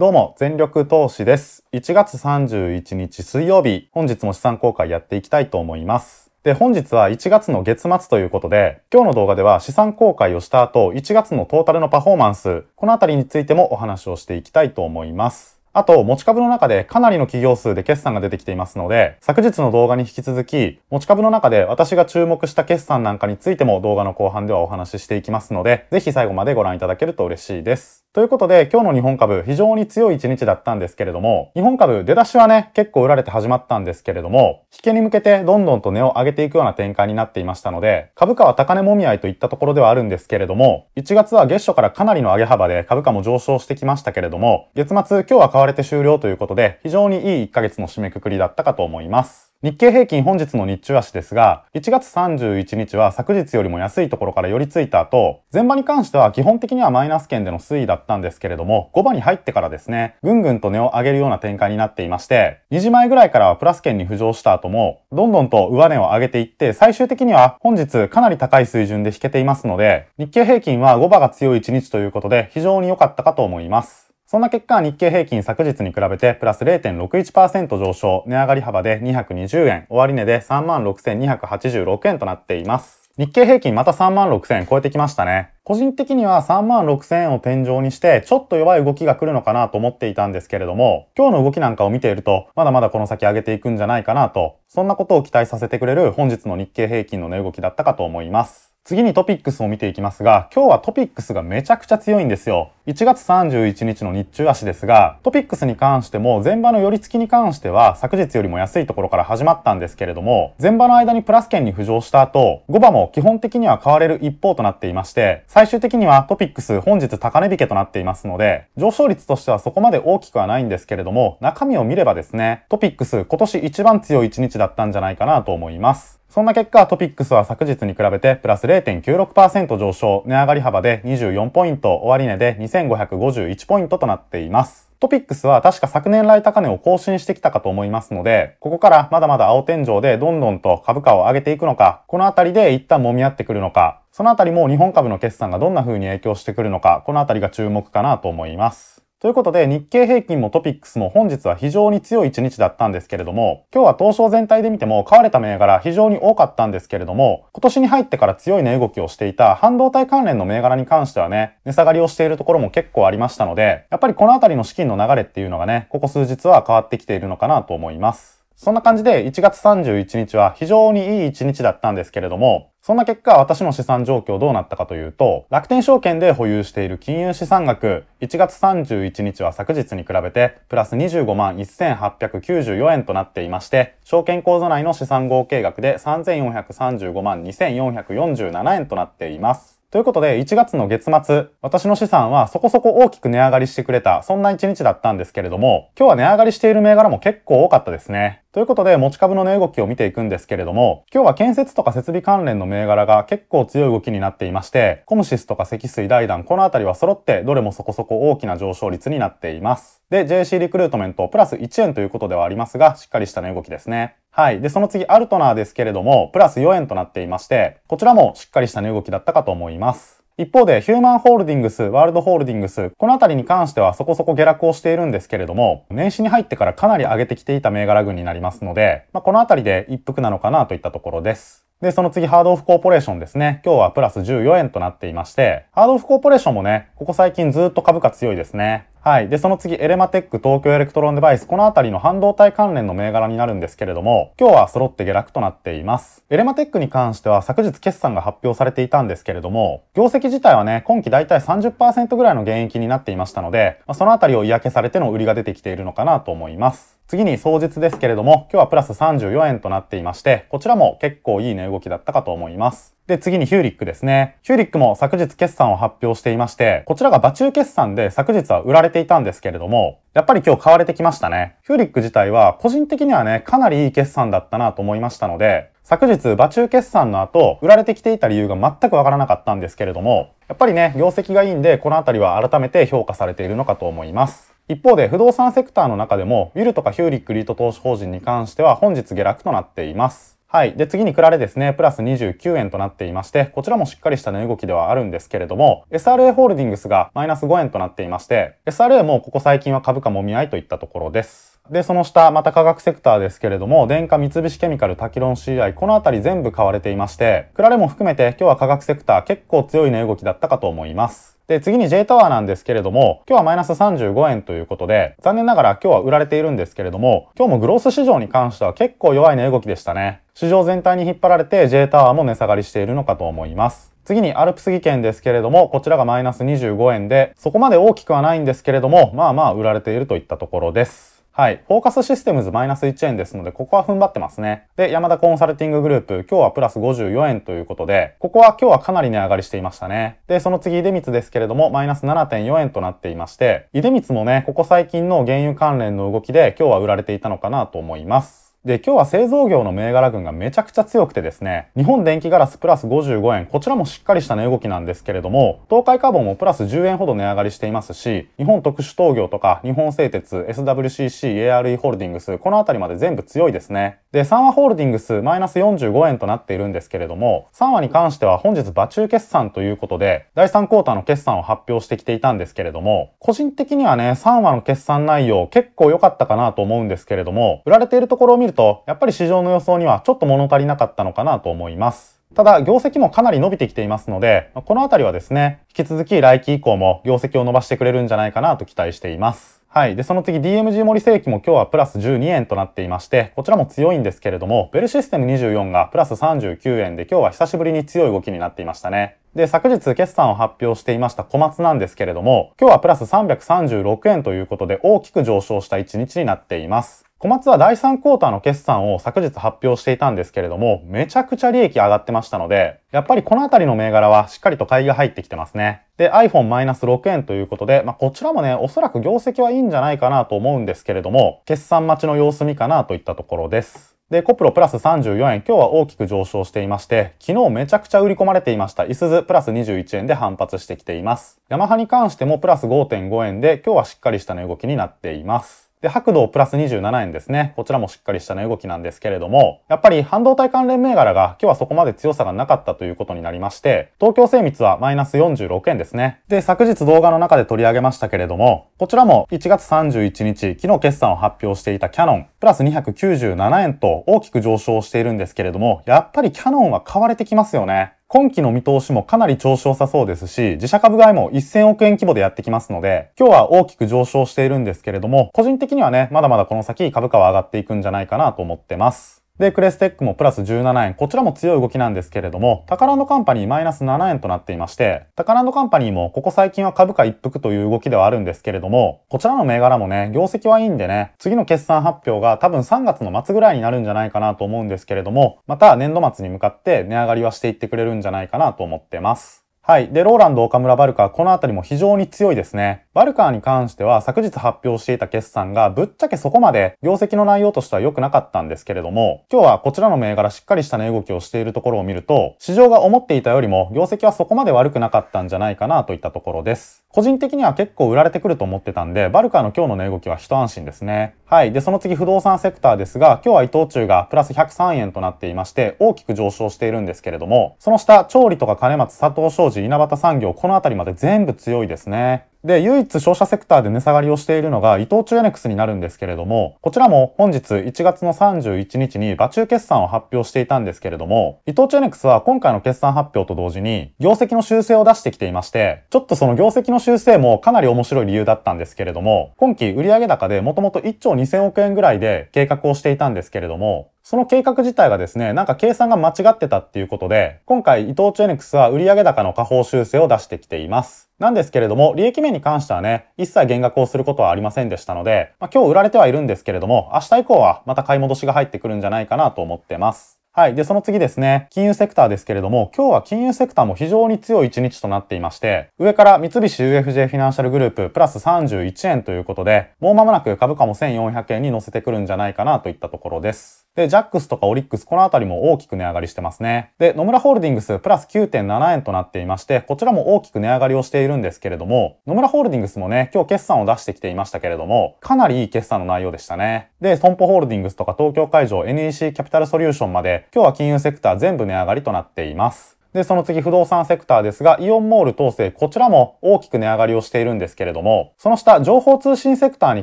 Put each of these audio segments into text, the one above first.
どうも、全力投資です。1月31日水曜日、本日も資産公開やっていきたいと思います。で、本日は1月の月末ということで、今日の動画では資産公開をした後、1月のトータルのパフォーマンス、このあたりについてもお話をしていきたいと思います。あと、持ち株の中でかなりの企業数で決算が出てきていますので、昨日の動画に引き続き、持ち株の中で私が注目した決算なんかについても動画の後半ではお話ししていきますので、ぜひ最後までご覧いただけると嬉しいです。ということで、今日の日本株、非常に強い一日だったんですけれども、日本株、出だしはね、結構売られて始まったんですけれども、引けに向けてどんどんと値を上げていくような展開になっていましたので、株価は高値もみ合いといったところではあるんですけれども、1月は月初からかなりの上げ幅で株価も上昇してきましたけれども、月末、今日は買われて終了ということで、非常にいい1ヶ月の締めくくりだったかと思います。日経平均本日の日中足ですが、1月31日は昨日よりも安いところから寄り付いた後、前場に関しては基本的にはマイナス圏での推移だったんですけれども、5場に入ってからですね、ぐんぐんと値を上げるような展開になっていまして、2時前ぐらいからはプラス圏に浮上した後も、どんどんと上値を上げていって、最終的には本日かなり高い水準で引けていますので、日経平均は5場が強い1日ということで、非常に良かったかと思います。そんな結果、日経平均昨日に比べてプラス0.61%上昇、値上がり幅で220円、終値で36,286円となっています。日経平均また3万6000円超えてきましたね。個人的には3万6000円を天井にして、ちょっと弱い動きが来るのかなと思っていたんですけれども、今日の動きなんかを見ていると、まだまだこの先上げていくんじゃないかなと、そんなことを期待させてくれる本日の日経平均の値動きだったかと思います。次にトピックスを見ていきますが、今日はトピックスがめちゃくちゃ強いんですよ。1月31日の日中足ですが、トピックスに関しても、前場の寄り付きに関しては、昨日よりも安いところから始まったんですけれども、前場の間にプラス圏に浮上した後、5場も基本的には買われる一方となっていまして、最終的にはトピックス本日高値引けとなっていますので、上昇率としてはそこまで大きくはないんですけれども、中身を見ればですね、トピックス今年一番強い1日だったんじゃないかなと思います。そんな結果、トピックスは昨日に比べてプラス0.96%上昇、値上がり幅で24ポイント、終値で2551ポイントとなっています。トピックスは確か昨年来高値を更新してきたかと思いますので、ここからまだまだ青天井でどんどんと株価を上げていくのか、このあたりで一旦揉み合ってくるのか、そのあたりも日本株の決算がどんな風に影響してくるのか、このあたりが注目かなと思います。ということで日経平均もトピックスも本日は非常に強い一日だったんですけれども、今日は東証全体で見ても買われた銘柄非常に多かったんですけれども、今年に入ってから強い値動きをしていた半導体関連の銘柄に関してはね、値下がりをしているところも結構ありましたので、やっぱりこのあたりの資金の流れっていうのがね、ここ数日は変わってきているのかなと思います。そんな感じで1月31日は非常にいい1日だったんですけれども、そんな結果私の資産状況どうなったかというと、楽天証券で保有している金融資産額、1月31日は昨日に比べてプラス25万1894円となっていまして、証券口座内の資産合計額で3435万2447円となっています。ということで、1月の月末、私の資産はそこそこ大きく値上がりしてくれた、そんな1日だったんですけれども、今日は値上がりしている銘柄も結構多かったですね。ということで、持ち株の値動きを見ていくんですけれども、今日は建設とか設備関連の銘柄が結構強い動きになっていまして、コムシスとか積水大団、このあたりは揃って、どれもそこそこ大きな上昇率になっています。で、JC リクルートメントプラス1円ということではありますが、しっかりした値動きですね。はい。で、その次、アルトナーですけれども、プラス4円となっていまして、こちらもしっかりした値、動きだったかと思います。一方で、ヒューマンホールディングス、ワールドホールディングス、このあたりに関してはそこそこ下落をしているんですけれども、年始に入ってからかなり上げてきていた銘柄群になりますので、まあ、このあたりで一服なのかなといったところです。で、その次、ハードオフコーポレーションですね。今日はプラス14円となっていまして、ハードオフコーポレーションもね、ここ最近ずっと株価強いですね。はい。で、その次、エレマテック、東京エレクトロンデバイス、このあたりの半導体関連の銘柄になるんですけれども、今日は揃って下落となっています。エレマテックに関しては、昨日決算が発表されていたんですけれども、業績自体はね、今期だいたい30%ぐらいの減益になっていましたので、まあ、そのあたりを嫌気されての売りが出てきているのかなと思います。次に双日ですけれども、今日はプラス34円となっていまして、こちらも結構いい値動きだったかと思います。で、次にヒューリックですね。ヒューリックも昨日決算を発表していまして、こちらが場中決算で昨日は売られていたんですけれども、やっぱり今日買われてきましたね。ヒューリック自体は個人的にはね、かなりいい決算だったなと思いましたので、昨日場中決算の後、売られてきていた理由が全くわからなかったんですけれども、やっぱりね、業績がいいんで、この辺りは改めて評価されているのかと思います。一方で不動産セクターの中でも、ウィルとかヒューリックリート投資法人に関しては本日下落となっています。はい。で、次にクラレですね、プラス29円となっていまして、こちらもしっかりした値動きではあるんですけれども、SRA ホールディングスがマイナス5円となっていまして、SRA もここ最近は株価もみ合いといったところです。で、その下、また化学セクターですけれども、電化三菱ケミカル、タキロン CI、このあたり全部買われていまして、クラレも含めて今日は化学セクター結構強い値動きだったかと思います。で、次に J タワーなんですけれども、今日はマイナス35円ということで、残念ながら今日は売られているんですけれども、今日もグロース市場に関しては結構弱い値動きでしたね。市場全体に引っ張られて J タワーも値下がりしているのかと思います。次にアルプス技研ですけれども、こちらがマイナス25円で、そこまで大きくはないんですけれども、まあまあ売られているといったところです。はい。フォーカスシステムズマイナス1円ですので、ここは踏ん張ってますね。で、山田コンサルティンググループ、今日はプラス54円ということで、ここは今日はかなり値上がりしていましたね。で、その次、出光ですけれども、マイナス7.4円となっていまして、出光もね、ここ最近の原油関連の動きで、今日は売られていたのかなと思います。で、今日は製造業の銘柄群がめちゃくちゃ強くてですね、日本電気ガラスプラス55円、こちらもしっかりした値動きなんですけれども、東海カーボンもプラス10円ほど値上がりしていますし、日本特殊陶業とか、日本製鉄、SWCC、ARE ホールディングス、このあたりまで全部強いですね。で、3話ホールディングスマイナス45円となっているんですけれども、3話に関しては本日場中決算ということで、第3クォーターの決算を発表してきていたんですけれども、個人的にはね、3話の決算内容結構良かったかなと思うんですけれども、売られているところを見ると、やっぱり市場の予想にはちょっと物足りなかったのかなと思います。ただ、業績もかなり伸びてきていますので、このあたりはですね、引き続き来期以降も業績を伸ばしてくれるんじゃないかなと期待しています。はい。で、その次 DMG 森正規も今日はプラス12円となっていまして、こちらも強いんですけれども、ベルシステム24がプラス39円で今日は久しぶりに強い動きになっていましたね。で、昨日決算を発表していました小松なんですけれども、今日はプラス336円ということで大きく上昇した一日になっています。小松は第3クォーターの決算を昨日発表していたんですけれども、めちゃくちゃ利益上がってましたので、やっぱりこのあたりの銘柄はしっかりと買いが入ってきてますね。で、iPhone マイナス6円ということで、まあ、こちらもね、おそらく業績はいいんじゃないかなと思うんですけれども、決算待ちの様子見かなといったところです。で、コプロプラス34円、今日は大きく上昇していまして、昨日めちゃくちゃ売り込まれていました、イスズプラス21円で反発してきています。ヤマハに関してもプラス5.5円で、今日はしっかりした値動きになっています。で、白道プラス27円ですね。こちらもしっかりした値、ね、動きなんですけれども、やっぱり半導体関連銘柄が今日はそこまで強さがなかったということになりまして、東京精密はマイナス46円ですね。で、昨日動画の中で取り上げましたけれども、こちらも1月31日、昨日決算を発表していたキャノン、プラス297円と大きく上昇しているんですけれども、やっぱりキャノンは買われてきますよね。今期の見通しもかなり調子良さそうですし、自社株買いも1000億円規模でやってきますので、今日は大きく上昇しているんですけれども、個人的にはね、まだまだこの先株価は上がっていくんじゃないかなと思ってます。で、クレステックもプラス17円。こちらも強い動きなんですけれども、タカランドカンパニーマイナス7円となっていまして、タカランドカンパニーもここ最近は株価一服という動きではあるんですけれども、こちらの銘柄もね、業績はいいんでね、次の決算発表が多分3月の末ぐらいになるんじゃないかなと思うんですけれども、また年度末に向かって値上がりはしていってくれるんじゃないかなと思ってます。はい。で、ローランド、岡村、バルカー、このあたりも非常に強いですね。バルカーに関しては、昨日発表していた決算が、ぶっちゃけそこまで、業績の内容としては良くなかったんですけれども、今日はこちらの銘柄しっかりした値動きをしているところを見ると、市場が思っていたよりも、業績はそこまで悪くなかったんじゃないかなといったところです。個人的には結構売られてくると思ってたんで、バルカーの今日の値動きは一安心ですね。はい。で、その次、不動産セクターですが、今日は伊藤忠がプラス103円となっていまして、大きく上昇しているんですけれども、その下、調理とか金松、佐藤商事、ジ、稲畑産業、この辺りまで全部強いですね。で、唯一商社セクターで値下がりをしているのが伊藤忠エネクスになるんですけれども、こちらも本日1月の31日に馬中決算を発表していたんですけれども、伊藤忠エネクスは今回の決算発表と同時に業績の修正を出してきていまして、ちょっとその業績の修正もかなり面白い理由だったんですけれども、今期売上高でもともと1兆2000億円ぐらいで計画をしていたんですけれども、その計画自体がですね、なんか計算が間違ってたっていうことで、今回伊藤忠 NX は売上高の下方修正を出してきています。なんですけれども、利益面に関してはね、一切減額をすることはありませんでしたので、まあ、今日売られてはいるんですけれども、明日以降はまた買い戻しが入ってくるんじゃないかなと思ってます。はい。で、その次ですね、金融セクターですけれども、今日は金融セクターも非常に強い一日となっていまして、上から三菱 UFJ フィナンシャルグループプラス31円ということで、もう間もなく株価も1400円に乗せてくるんじゃないかなといったところです。で、ジャックスとかオリックス、この辺りも大きく値上がりしてますね。で、野村ホールディングス、プラス9.7円となっていまして、こちらも大きく値上がりをしているんですけれども、野村ホールディングスもね、今日決算を出してきていましたけれども、かなりいい決算の内容でしたね。で、損保ホールディングスとか東京海上 NEC キャピタルソリューションまで、今日は金融セクター全部値上がりとなっています。で、その次不動産セクターですが、イオンモール統制、こちらも大きく値上がりをしているんですけれども、その下、情報通信セクターに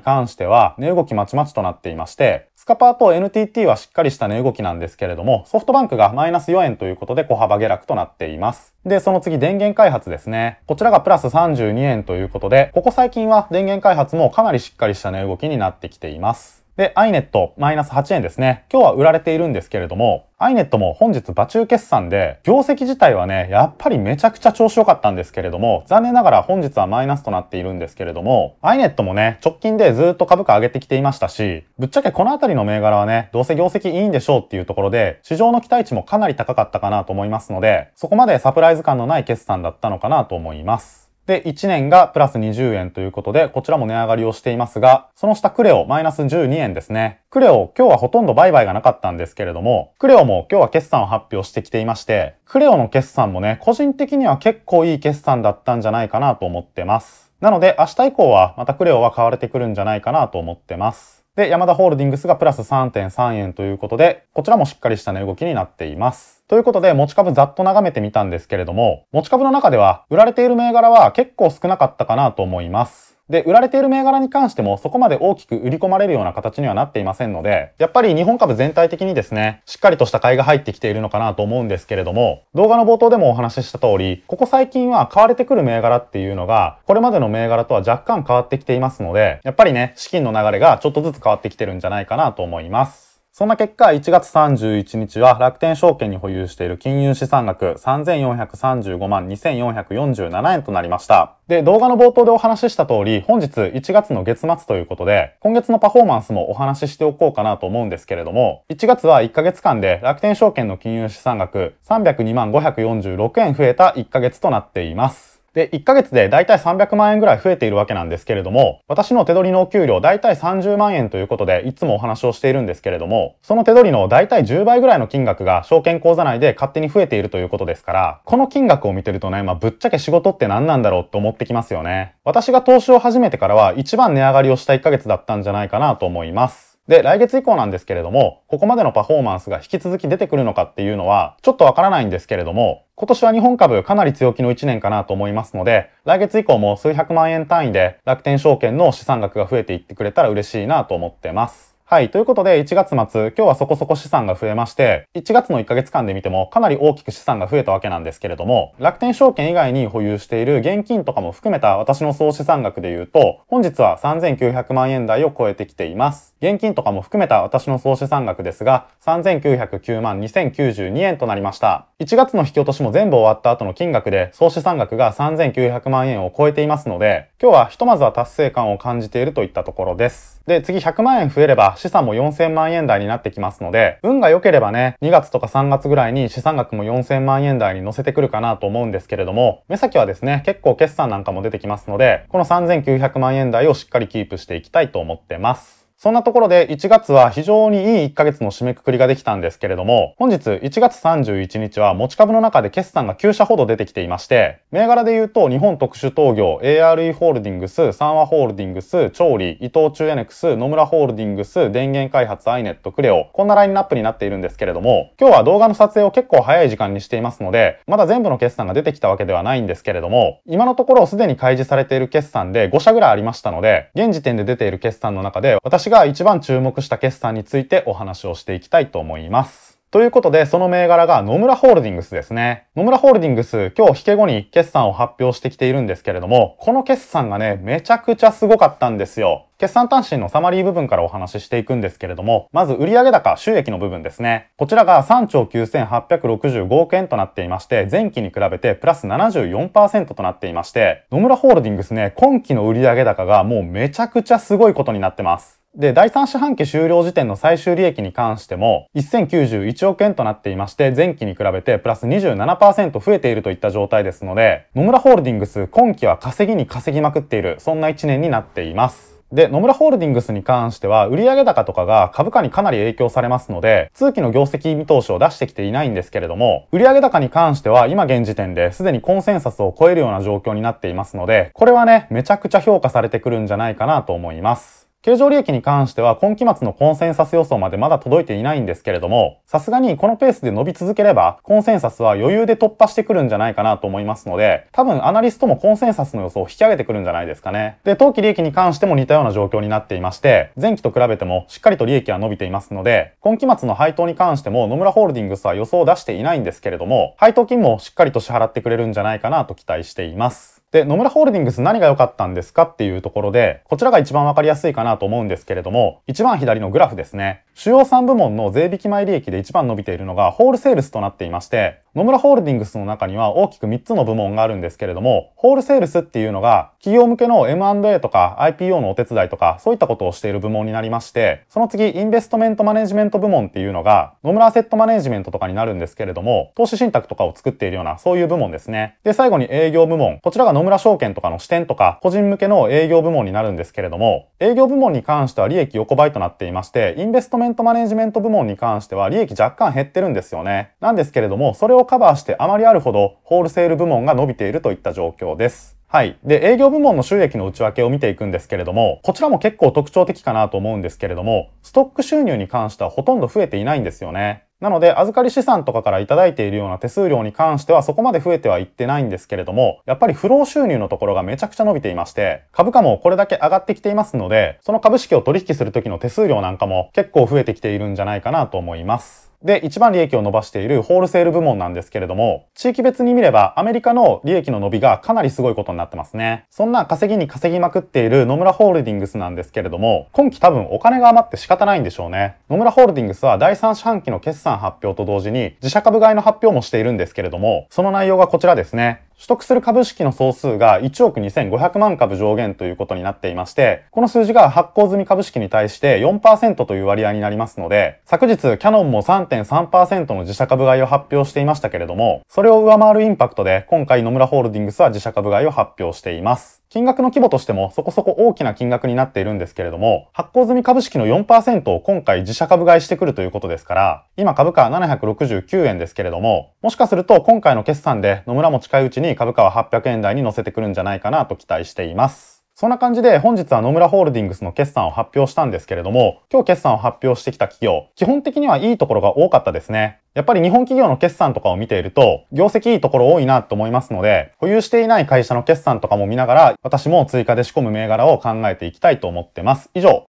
関しては、値動きまちまちとなっていまして、スカパーと NTT はしっかりした値動きなんですけれども、ソフトバンクがマイナス4円ということで小幅下落となっています。で、その次電源開発ですね。こちらがプラス32円ということで、ここ最近は電源開発もかなりしっかりした値動きになってきています。で、アイネット、マイナス8円ですね。今日は売られているんですけれども、アイネットも本日場中決算で、業績自体はね、やっぱりめちゃくちゃ調子良かったんですけれども、残念ながら本日はマイナスとなっているんですけれども、アイネットもね、直近でずっと株価上げてきていましたし、ぶっちゃけこの辺りの銘柄はね、どうせ業績いいんでしょうっていうところで、市場の期待値もかなり高かったかなと思いますので、そこまでサプライズ感のない決算だったのかなと思います。で、1年がプラス20円ということで、こちらも値上がりをしていますが、その下クレオマイナス12円ですね。クレオ今日はほとんど売買がなかったんですけれども、クレオも今日は決算を発表してきていまして、クレオの決算もね、個人的には結構いい決算だったんじゃないかなと思ってます。なので明日以降はまたクレオは買われてくるんじゃないかなと思ってます。で、山田ホールディングスがプラス3.3円ということで、こちらもしっかりした値動きになっています。ということで、持ち株ざっと眺めてみたんですけれども、持ち株の中では、売られている銘柄は結構少なかったかなと思います。で、売られている銘柄に関してもそこまで大きく売り込まれるような形にはなっていませんので、やっぱり日本株全体的にですね、しっかりとした買いが入ってきているのかなと思うんですけれども、動画の冒頭でもお話しした通り、ここ最近は買われてくる銘柄っていうのが、これまでの銘柄とは若干変わってきていますので、やっぱりね、資金の流れがちょっとずつ変わってきてるんじゃないかなと思います。そんな結果、1月31日は楽天証券に保有している金融資産額3435万2447円となりました。で、動画の冒頭でお話しした通り、本日1月の月末ということで、今月のパフォーマンスもお話ししておこうかなと思うんですけれども、1月は1ヶ月間で楽天証券の金融資産額302万546円増えた1ヶ月となっています。で、1ヶ月でだいたい300万円ぐらい増えているわけなんですけれども、私の手取りのお給料だいたい30万円ということで、いつもお話をしているんですけれども、その手取りのだいたい10倍ぐらいの金額が証券口座内で勝手に増えているということですから、この金額を見てるとね、まあ、ぶっちゃけ仕事って何なんだろうと思ってきますよね。私が投資を始めてからは一番値上がりをした1ヶ月だったんじゃないかなと思います。で、来月以降なんですけれども、ここまでのパフォーマンスが引き続き出てくるのかっていうのは、ちょっとわからないんですけれども、今年は日本株かなり強気の1年かなと思いますので、来月以降も数百万円単位で楽天証券の資産額が増えていってくれたら嬉しいなと思ってます。はい。ということで、1月末、今日はそこそこ資産が増えまして、1月の1ヶ月間で見てもかなり大きく資産が増えたわけなんですけれども、楽天証券以外に保有している現金とかも含めた私の総資産額で言うと、本日は3900万円台を超えてきています。現金とかも含めた私の総資産額ですが、3909万2092円となりました。1月の引き落としも全部終わった後の金額で、総資産額が3900万円を超えていますので、今日はひとまずは達成感を感じているといったところです。で、次100万円増えれば資産も4000万円台になってきますので、運が良ければね、2月とか3月ぐらいに資産額も4000万円台に乗せてくるかなと思うんですけれども、目先はですね、結構決算なんかも出てきますので、この3900万円台をしっかりキープしていきたいと思ってます。そんなところで1月は非常にいい1ヶ月の締めくくりができたんですけれども、本日1月31日は持ち株の中で決算が9社ほど出てきていまして、銘柄で言うと日本特殊陶業、ARE ホールディングス、三和ホールディングス、調理、伊藤中エネクス、野村ホールディングス、電源開発、アイネット、クレオ、こんなラインナップになっているんですけれども、今日は動画の撮影を結構早い時間にしていますので、まだ全部の決算が出てきたわけではないんですけれども、今のところすでに開示されている決算で5社ぐらいありましたので、現時点で出ている決算の中で私私が一番注目した決算についてお話をしていきたいと思います。ということで、その銘柄が野村ホールディングスですね。野村ホールディングス、今日引け後に決算を発表してきているんですけれども、この決算がね、めちゃくちゃすごかったんですよ。決算単身のサマリー部分からお話ししていくんですけれども、まず売上高、収益の部分ですね。こちらが3兆9865億円となっていまして、前期に比べてプラス74%となっていまして、野村ホールディングスね、今期の売上高がもうめちゃくちゃすごいことになってます。で、第3四半期終了時点の最終利益に関しても、1091億円となっていまして、前期に比べてプラス27%増えているといった状態ですので、野村ホールディングス、今期は稼ぎに稼ぎまくっている、そんな1年になっています。で、野村ホールディングスに関しては、売上高とかが株価にかなり影響されますので、通期の業績見通しを出してきていないんですけれども、売上高に関しては、今現時点ですでにコンセンサスを超えるような状況になっていますので、これはね、めちゃくちゃ評価されてくるんじゃないかなと思います。経常利益に関しては今期末のコンセンサス予想までまだ届いていないんですけれども、さすがにこのペースで伸び続ければ、コンセンサスは余裕で突破してくるんじゃないかなと思いますので、多分アナリストもコンセンサスの予想を引き上げてくるんじゃないですかね。で、当期利益に関しても似たような状況になっていまして、前期と比べてもしっかりと利益は伸びていますので、今期末の配当に関しても野村ホールディングスは予想を出していないんですけれども、配当金もしっかりと支払ってくれるんじゃないかなと期待しています。で、野村ホールディングス何が良かったんですかっていうところで、こちらが一番わかりやすいかなと思うんですけれども、一番左のグラフですね。主要3部門の税引き前利益で一番伸びているのがホールセールスとなっていまして、野村ホールディングスの中には大きく3つの部門があるんですけれども、ホールセールスっていうのが企業向けの M&A とか IPO のお手伝いとかそういったことをしている部門になりまして、その次インベストメントマネジメント部門っていうのが野村アセットマネジメントとかになるんですけれども、投資信託とかを作っているようなそういう部門ですね。で、最後に営業部門。こちらが野村証券とかの支店とか個人向けの営業部門になるんですけれども、営業部門に関しては利益横ばいとなっていまして、インベストメントマネジメント部門に関しては利益若干減ってるんですよね。なんですけれども、それをカバーして余りあるほどホールセール部門が伸びているといった状況です。はい。で、営業部門の収益の内訳を見ていくんですけれども、こちらも結構特徴的かなと思うんですけれども、ストック収入に関してはほとんど増えていないんですよね。なので、預かり資産とかからいただいているような手数料に関してはそこまで増えてはいってないんですけれども、やっぱり不労収入のところがめちゃくちゃ伸びていまして、株価もこれだけ上がってきていますので、その株式を取引する時の手数料なんかも結構増えてきているんじゃないかなと思います。で、一番利益を伸ばしているホールセール部門なんですけれども、地域別に見ればアメリカの利益の伸びがかなりすごいことになってますね。そんな稼ぎに稼ぎまくっている野村ホールディングスなんですけれども、今期多分お金が余って仕方ないんでしょうね。野村ホールディングスは第3四半期の決算発表と同時に自社株買いの発表もしているんですけれども、その内容がこちらですね。取得する株式の総数が1億2500万株上限ということになっていまして、この数字が発行済み株式に対して4%という割合になりますので、昨日キャノンも3.3%の自社株買いを発表していましたけれども、それを上回るインパクトで今回野村ホールディングスは自社株買いを発表しています。金額の規模としてもそこそこ大きな金額になっているんですけれども、発行済み株式の4%を今回自社株買いしてくるということですから、今株価769円ですけれども、もしかすると今回の決算で野村も近いうちに株価は800円台に乗せてくるんじゃないかなと期待しています。そんな感じで本日は野村ホールディングスの決算を発表したんですけれども、今日決算を発表してきた企業、基本的にはいいところが多かったですね。やっぱり日本企業の決算とかを見ていると、業績いいところ多いなと思いますので、保有していない会社の決算とかも見ながら、私も追加で仕込む銘柄を考えていきたいと思ってます。以上、